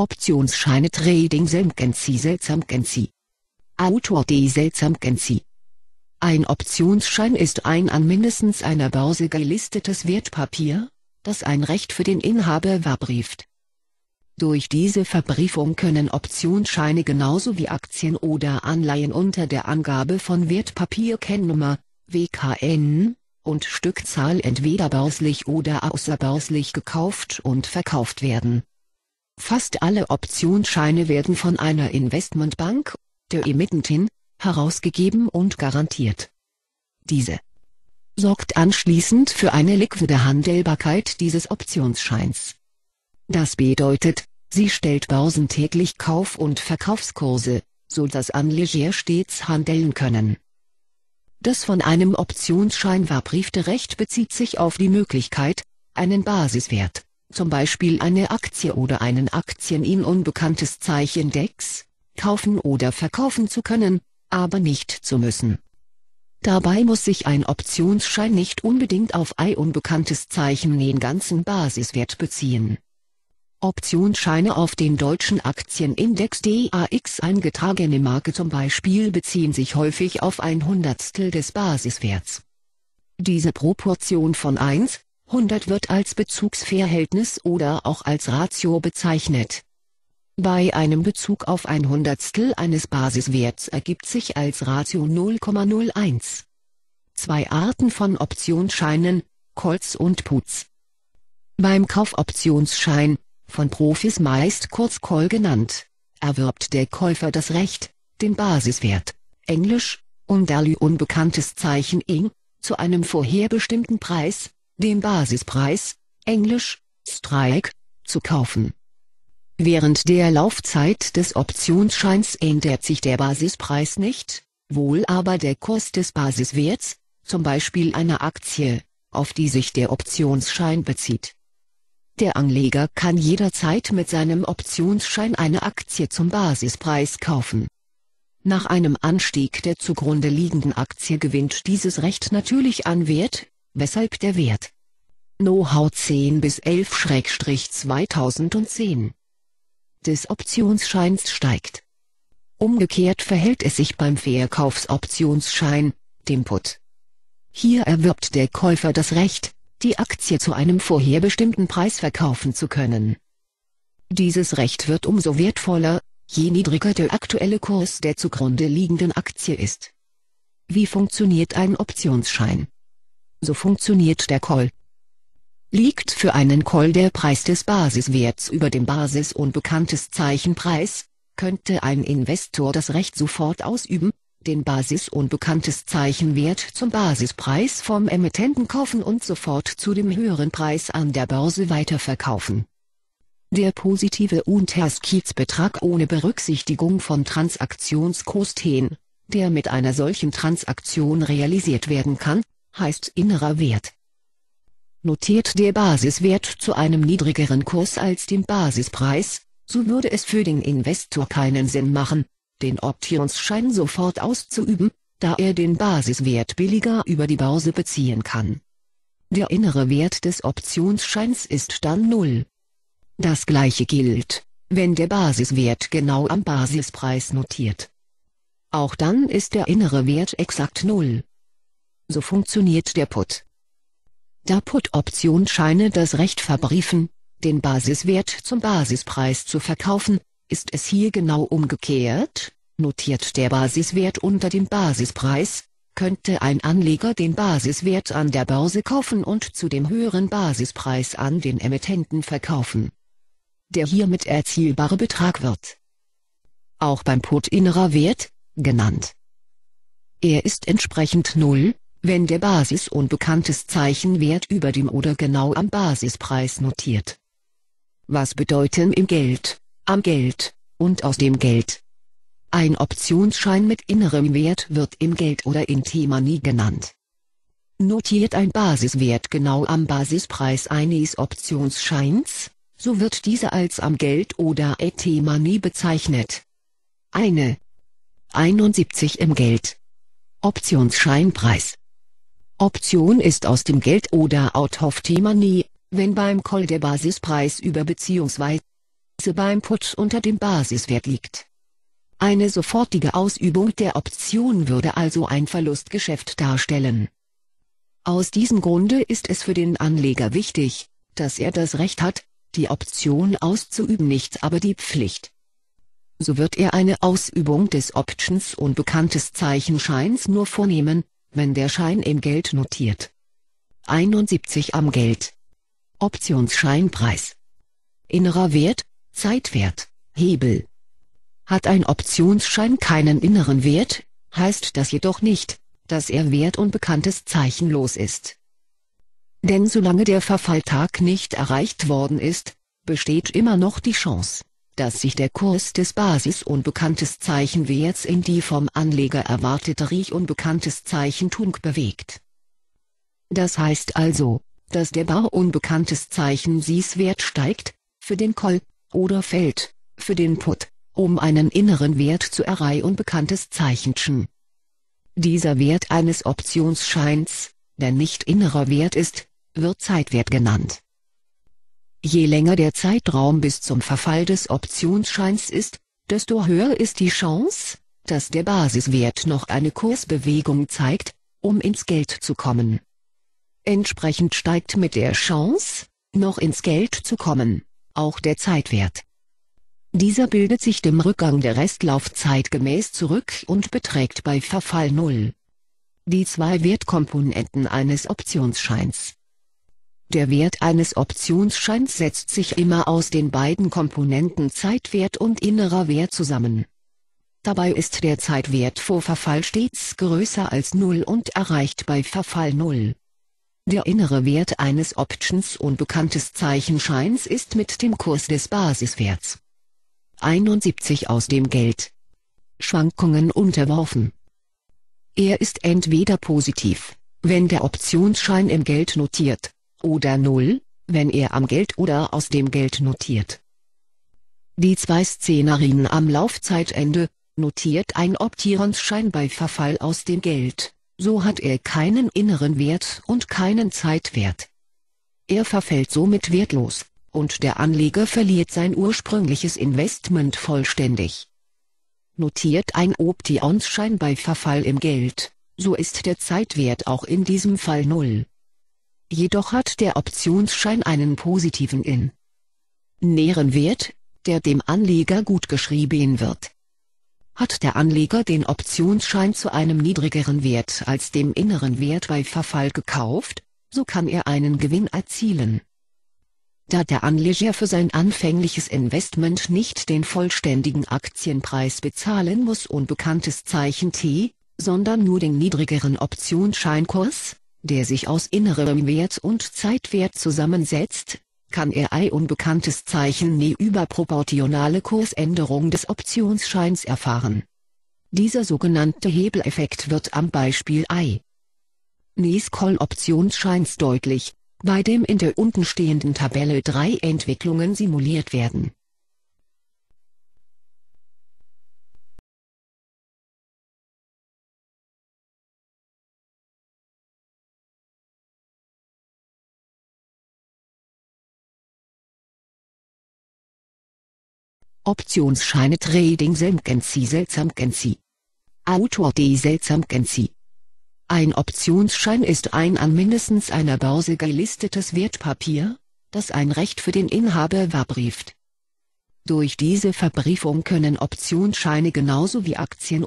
Optionsscheine Trading Samkensi Seltsamkensi Autor D. Seltsamkensi Ein Optionsschein ist ein an mindestens einer Börse gelistetes Wertpapier, das ein Recht für den Inhaber verbrieft. Durch diese Verbriefung können Optionsscheine genauso wie Aktien oder Anleihen unter der Angabe von Wertpapierkennnummer, WKN, und Stückzahl entweder börslich oder außerbörslich gekauft und verkauft werden Fast alle Optionsscheine werden von einer Investmentbank, der Emittentin, herausgegeben und garantiert. Diese sorgt anschließend für eine liquide Handelbarkeit dieses Optionsscheins. Das bedeutet, sie stellt börsentäglich Kauf- und Verkaufskurse, so dass Anleger stets handeln können. Das von einem Optionsschein verbriefte Recht bezieht sich auf die Möglichkeit, einen Basiswert zum Beispiel eine Aktie oder einen Aktien in unbekanntes Zeichen DEX, kaufen oder verkaufen zu können, aber nicht zu müssen. Dabei muss sich ein Optionsschein nicht unbedingt auf ein unbekanntes Zeichen den ganzen Basiswert beziehen. Optionsscheine auf den deutschen Aktienindex DAX eingetragene Marke zum Beispiel beziehen sich häufig auf ein Hundertstel des Basiswerts. Diese Proportion von 1, 100 wird als Bezugsverhältnis oder auch als Ratio bezeichnet. Bei einem Bezug auf ein Hundertstel eines Basiswerts ergibt sich als Ratio 0,01. Zwei Arten von Optionsscheinen, Colts und Putz. Beim Kaufoptionsschein, von Profis meist kurz Call genannt, erwirbt der Käufer das Recht, den Basiswert, englisch, und um unbekanntes Zeichen ing, zu einem vorherbestimmten Preis, dem Basispreis, englisch Strike, zu kaufen. Während der Laufzeit des Optionsscheins ändert sich der Basispreis nicht, wohl aber der Kurs des Basiswerts, zum Beispiel einer Aktie, auf die sich der Optionsschein bezieht. Der Anleger kann jederzeit mit seinem Optionsschein eine Aktie zum Basispreis kaufen. Nach einem Anstieg der zugrunde liegenden Aktie gewinnt dieses Recht natürlich an Wert, weshalb der Wert Know-how 10 bis 11-2010 des Optionsscheins steigt. Umgekehrt verhält es sich beim Verkaufsoptionsschein, dem Put. Hier erwirbt der Käufer das Recht, die Aktie zu einem vorherbestimmten Preis verkaufen zu können. Dieses Recht wird umso wertvoller, je niedriger der aktuelle Kurs der zugrunde liegenden Aktie ist. Wie funktioniert ein Optionsschein? So funktioniert der Call, liegt für einen Call der Preis des Basiswerts über dem Basis- und bekanntes Zeichenpreis, könnte ein Investor das Recht sofort ausüben, den Basis- und bekanntes Zeichenwert zum Basispreis vom Emittenten kaufen und sofort zu dem höheren Preis an der Börse weiterverkaufen. Der positive Unterschiedsbetrag ohne Berücksichtigung von Transaktionskosten, der mit einer solchen Transaktion realisiert werden kann, heißt innerer Wert Notiert der Basiswert zu einem niedrigeren Kurs als dem Basispreis, so würde es für den Investor keinen Sinn machen, den Optionsschein sofort auszuüben, da er den Basiswert billiger über die Börse beziehen kann. Der innere Wert des Optionsscheins ist dann null. Das gleiche gilt, wenn der Basiswert genau am Basispreis notiert. Auch dann ist der innere Wert exakt null. So funktioniert der Put da Put-Optionsscheine das Recht verbriefen, den Basiswert zum Basispreis zu verkaufen, ist es hier genau umgekehrt, notiert der Basiswert unter dem Basispreis, könnte ein Anleger den Basiswert an der Börse kaufen und zu dem höheren Basispreis an den Emittenten verkaufen. Der hiermit erzielbare Betrag wird auch beim Put innerer Wert genannt. Er ist entsprechend null, wenn der Basis- unbekanntes Zeichenwert über dem oder genau am Basispreis notiert. Was bedeuten im Geld, am Geld, und aus dem Geld? Ein Optionsschein mit innerem Wert wird im Geld oder in T-Money genannt. Notiert ein Basiswert genau am Basispreis eines Optionsscheins, so wird dieser als am Geld oder ET-Money bezeichnet. Eine 71 im Geld Optionsscheinpreis Option ist aus dem Geld- oder out of the money, wenn beim Call der Basispreis über bzw. beim Put unter dem Basiswert liegt. Eine sofortige Ausübung der Option würde also ein Verlustgeschäft darstellen. Aus diesem Grunde ist es für den Anleger wichtig, dass er das Recht hat, die Option auszuüben, nicht aber die Pflicht. So wird er eine Ausübung des Options unbekanntes Zeichenscheins nur vornehmen, wenn der Schein im Geld notiert. 71 am Geld. Optionsscheinpreis. Innerer Wert, Zeitwert, Hebel. Hat ein Optionsschein keinen inneren Wert, heißt das jedoch nicht, dass er wert- und bekanntes zeichenlos ist. Denn solange der Verfalltag nicht erreicht worden ist, besteht immer noch die Chance dass sich der Kurs des Basis unbekanntes Zeichenwerts in die vom Anleger erwartete Riech unbekanntes Zeichentung bewegt. Das heißt also, dass der Bar unbekanntes Zeichen Sies Wert steigt, für den Call, oder fällt, für den Put, um einen inneren Wert zu errei unbekanntes Zeichenchen. Dieser Wert eines Optionsscheins, der nicht innerer Wert ist, wird Zeitwert genannt Je länger der Zeitraum bis zum Verfall des Optionsscheins ist, desto höher ist die Chance, dass der Basiswert noch eine Kursbewegung zeigt, um ins Geld zu kommen. Entsprechend steigt mit der Chance, noch ins Geld zu kommen, auch der Zeitwert. Dieser bildet sich dem Rückgang der Restlaufzeit gemäß zurück und beträgt bei Verfall 0. Die zwei Wertkomponenten eines Optionsscheins der Wert eines Optionsscheins setzt sich immer aus den beiden Komponenten Zeitwert und innerer Wert zusammen. Dabei ist der Zeitwert vor Verfall stets größer als 0 und erreicht bei Verfall 0. Der innere Wert eines Options unbekanntes Zeichenscheins ist mit dem Kurs des Basiswerts 71 aus dem Geld Schwankungen unterworfen. Er ist entweder positiv, wenn der Optionsschein im Geld notiert oder 0, wenn er am Geld oder aus dem Geld notiert. Die zwei Szenarien am Laufzeitende, notiert ein Optierensschein bei Verfall aus dem Geld, so hat er keinen inneren Wert und keinen Zeitwert. Er verfällt somit wertlos, und der Anleger verliert sein ursprüngliches Investment vollständig. Notiert ein Optionsschein bei Verfall im Geld, so ist der Zeitwert auch in diesem Fall null jedoch hat der Optionsschein einen positiven in näheren Wert, der dem Anleger gut geschrieben wird. Hat der Anleger den Optionsschein zu einem niedrigeren Wert als dem inneren Wert bei Verfall gekauft, so kann er einen Gewinn erzielen. Da der Anleger für sein anfängliches Investment nicht den vollständigen Aktienpreis bezahlen muss unbekanntes Zeichen T, sondern nur den niedrigeren Optionsscheinkurs, der sich aus innerem Wert und Zeitwert zusammensetzt, kann er ein unbekanntes Zeichen nie überproportionale Kursänderung des Optionsscheins erfahren. Dieser sogenannte Hebeleffekt wird am Beispiel I. Nies Call Optionsscheins deutlich, bei dem in der untenstehenden Tabelle drei Entwicklungen simuliert werden Optionsscheine Trading Selmkenzi Seltsamkensi Autor D. Seltsamkensi Ein Optionsschein ist ein an mindestens einer Börse gelistetes Wertpapier, das ein Recht für den Inhaber verbrieft. Durch diese Verbriefung können Optionsscheine genauso wie Aktien